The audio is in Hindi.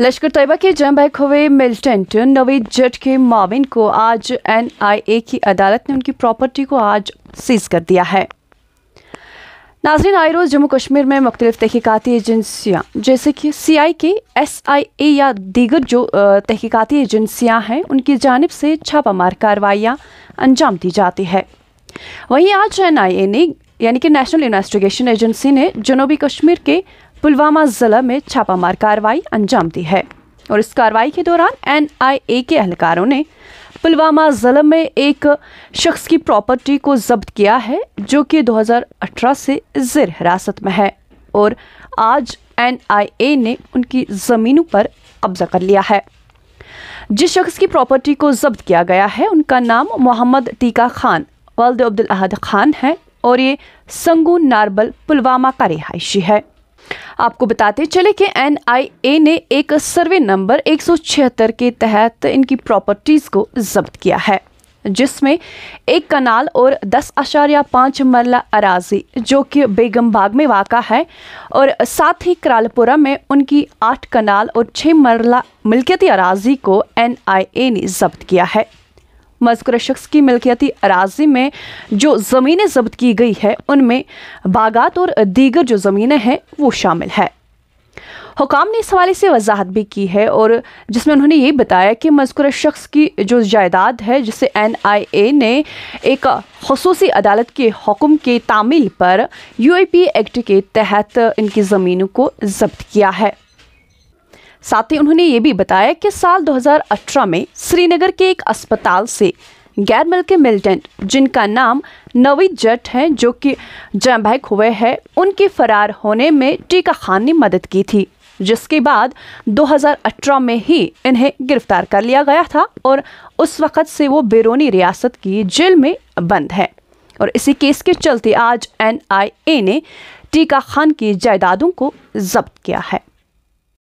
लश्कर तैयबा के जम बैक मिल्टेंट मिल्टन नवीद जट के माविन को आज एनआईए की अदालत ने उनकी प्रॉपर्टी को आज सीज कर दिया है नाजरीन आए रोज़ जम्मू कश्मीर में मुख्तलिफ तहकीकती एजेंसियाँ जैसे कि सी आई के एस आई ए या दीगर जो तहकीकती एजेंसियाँ हैं उनकी जानब से छापामार कार्रवाइयाँ अंजाम दी जाती है वहीं आज एन आई ए ने यानी कि नेशनल इन्वेस्टिगेशन एजेंसी ने जनूबी कश्मीर के पुलवामा जिला में छापामार कार्रवाई अंजाम दी है और इस कार्रवाई के दौरान एनआईए के एहलकारों ने पुलवामा जिले में एक शख्स की प्रॉपर्टी को जब्त किया है जो कि 2018 से जिर हिरासत में है और आज एनआईए ने उनकी ज़मीनों पर कब्जा कर लिया है जिस शख्स की प्रॉपर्टी को जब्त किया गया है उनका नाम मोहम्मद टीका खान वालद अब्दुल अहद खान है और ये संगू नारबल पुलवामा का रिहायशी है आपको बताते चले कि एनआईए ने एक सर्वे नंबर 176 के तहत इनकी प्रॉपर्टीज़ को जब्त किया है जिसमें एक कनाल और दस अशारिया पाँच मरला अराजी जो कि बेगम बाग में वाक़ है और साथ ही करालपुरा में उनकी आठ कनाल और छः मरला मिल्कियती अराजी को एनआईए ने जब्त किया है मजकूर शख्स की मिलकियती अराजी में जो ज़मीनें जब्त की गई है उनमें बागात और दीगर जो ज़मीनें हैं वो शामिल है हुकाम ने इस हवाले से वजाहत भी की है और जिसमें उन्होंने ये बताया कि मजकूर शख्स की जो जायदाद है जिसे एन आई ए ने एक खसूस अदालत के हुक्म के तामील पर यू ए पी एक्ट के तहत इनकी ज़मीनों को जब्त किया है साथ ही उन्होंने ये भी बताया कि साल 2018 में श्रीनगर के एक अस्पताल से गैर मिल्के मिलिटेंट जिनका नाम नवी जट है जो कि भैक हुए हैं उनके फरार होने में टीका खान ने मदद की थी जिसके बाद 2018 में ही इन्हें गिरफ्तार कर लिया गया था और उस वक़्त से वो बेरोनी रियासत की जेल में बंद है और इसी केस के चलते आज एनआईए ने टीका खान की जायदादों को जब्त किया है